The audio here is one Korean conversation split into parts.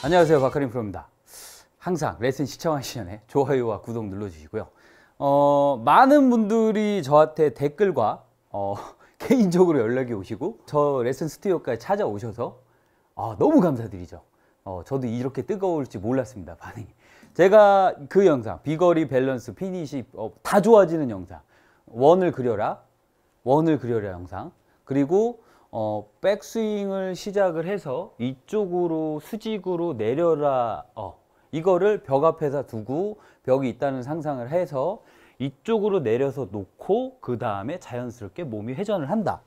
안녕하세요. 박하림 프로입니다. 항상 레슨 시청하기 시 전에 좋아요와 구독 눌러주시고요. 어, 많은 분들이 저한테 댓글과 어, 개인적으로 연락이 오시고 저 레슨 스튜디오까지 찾아오셔서 아, 너무 감사드리죠. 어, 저도 이렇게 뜨거울지 몰랐습니다. 반응이. 제가 그 영상 비거리 밸런스 피니시 어, 다 좋아지는 영상 원을 그려라 원을 그려라 영상 그리고 어, 백스윙을 시작을 해서 이쪽으로 수직으로 내려라 어, 이거를 벽 앞에다 두고 벽이 있다는 상상을 해서 이쪽으로 내려서 놓고 그 다음에 자연스럽게 몸이 회전을 한다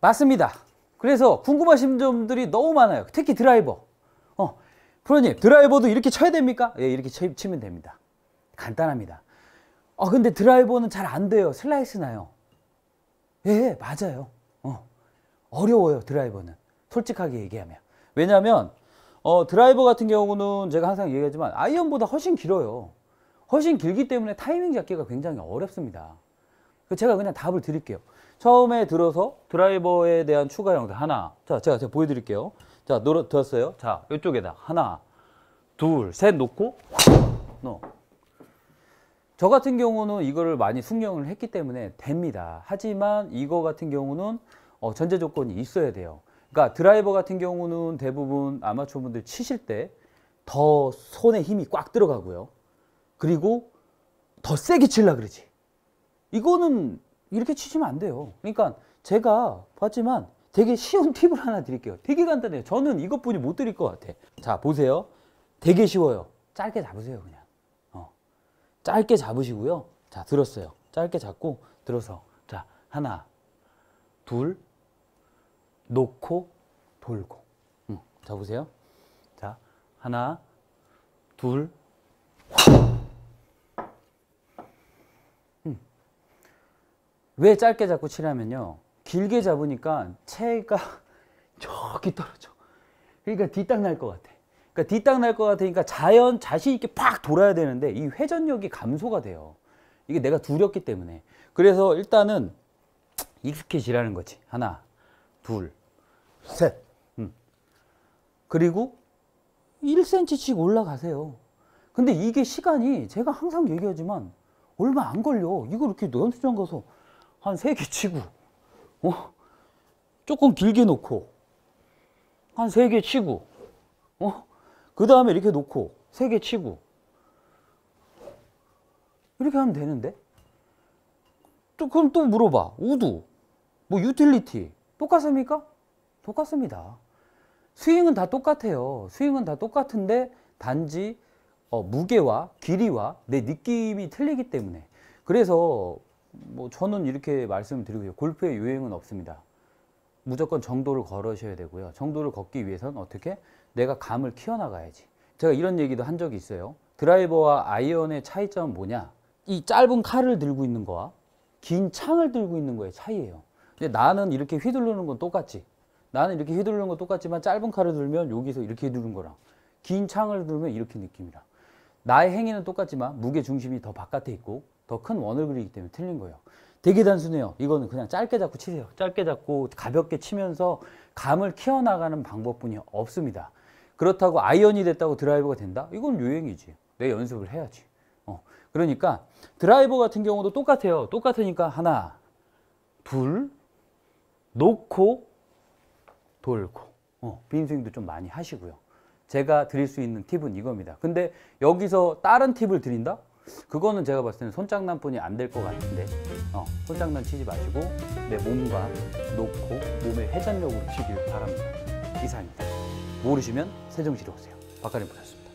맞습니다 그래서 궁금하신 점들이 너무 많아요 특히 드라이버 어, 프로님 드라이버도 이렇게 쳐야 됩니까? 예, 이렇게 치, 치면 됩니다 간단합니다 아 근데 드라이버는 잘 안 돼요 슬라이스 나요 예 맞아요 어려워요 드라이버는 솔직하게 얘기하면 왜냐하면 어, 드라이버 같은 경우는 제가 항상 얘기하지만 아이언보다 훨씬 길어요 훨씬 길기 때문에 타이밍 잡기가 굉장히 어렵습니다 그 제가 그냥 답을 드릴게요 처음에 들어서 드라이버에 대한 추가 영상 하나 자 제가, 제가 보여드릴게요 자 노릇 들었어요 자 이쪽에다 하나 둘 셋 놓고 너. 저 같은 경우는 이거를 많이 숙련을 했기 때문에 됩니다 하지만 이거 같은 경우는 어, 전제 조건이 있어야 돼요. 그러니까 드라이버 같은 경우는 대부분 아마추어분들 치실 때 더 손에 힘이 꽉 들어가고요. 그리고 더 세게 칠라 그러지. 이거는 이렇게 치시면 안 돼요. 그러니까 제가 봤지만 되게 쉬운 팁을 하나 드릴게요. 되게 간단해요. 저는 이것뿐이 못 드릴 것 같아. 자 보세요. 되게 쉬워요. 짧게 잡으세요 그냥. 어. 짧게 잡으시고요. 자 들었어요. 짧게 잡고 들어서 자 하나 둘 놓고 돌고. 음, 자 보세요. 자 하나, 둘. 음. 왜 짧게 잡고 치냐면요. 길게 잡으니까 체가 저기 떨어져. 그러니까 뒤땅 날 것 같아. 그러니까 뒤땅 날 것 같으니까 자연 자신 있게 팍 돌아야 되는데 이 회전력이 감소가 돼요. 이게 내가 두렵기 때문에. 그래서 일단은 익숙해지라는 거지. 하나, 둘, 셋. 음. 그리고 1cm씩 올라가세요. 근데 이게 시간이 제가 항상 얘기하지만 얼마 안 걸려. 이거 이렇게 연습장 가서 한 세 개 치고, 어? 조금 길게 놓고, 한 세 개 치고, 어? 그 다음에 이렇게 놓고, 세 개 치고. 이렇게 하면 되는데? 또, 그럼 또 물어봐. 우드, 뭐 유틸리티, 똑같습니까? 똑같습니다. 스윙은 다 똑같아요. 스윙은 다 똑같은데 단지 어, 무게와 길이와 내 느낌이 틀리기 때문에 그래서 뭐 저는 이렇게 말씀드리고요. 을 골프의 유행은 없습니다. 무조건 정도를 걸으셔야 되고요. 정도를 걷기 위해서는 어떻게? 내가 감을 키워나가야지. 제가 이런 얘기도 한 적이 있어요. 드라이버와 아이언의 차이점은 뭐냐? 이 짧은 칼을 들고 있는 거와 긴 창을 들고 있는 거의 차이예요. 근데 나는 이렇게 휘두르는 건 똑같지. 나는 이렇게 휘두르는 건 똑같지만 짧은 칼을 들면 여기서 이렇게 휘두른 거랑 긴 창을 들면 이렇게 느낌이라 나의 행위는 똑같지만 무게 중심이 더 바깥에 있고 더 큰 원을 그리기 때문에 틀린 거예요. 되게 단순해요. 이거는 그냥 짧게 잡고 치세요. 짧게 잡고 가볍게 치면서 감을 키워나가는 방법뿐이 없습니다. 그렇다고 아이언이 됐다고 드라이버가 된다? 이건 유행이지. 내 연습을 해야지. 어. 그러니까 드라이버 같은 경우도 똑같아요. 똑같으니까 하나, 둘, 놓고 돌고 어, 빈스윙도 좀 많이 하시고요. 제가 드릴 수 있는 팁은 이겁니다. 근데 여기서 다른 팁을 드린다? 그거는 제가 봤을 때는 손장난뿐이 안 될 것 같은데 어, 손장난 치지 마시고 내 몸과 놓고 몸의 회전력으로 치길 바랍니다. 이상입니다. 모르시면 세종시로 오세요. 박가림 보셨습니다.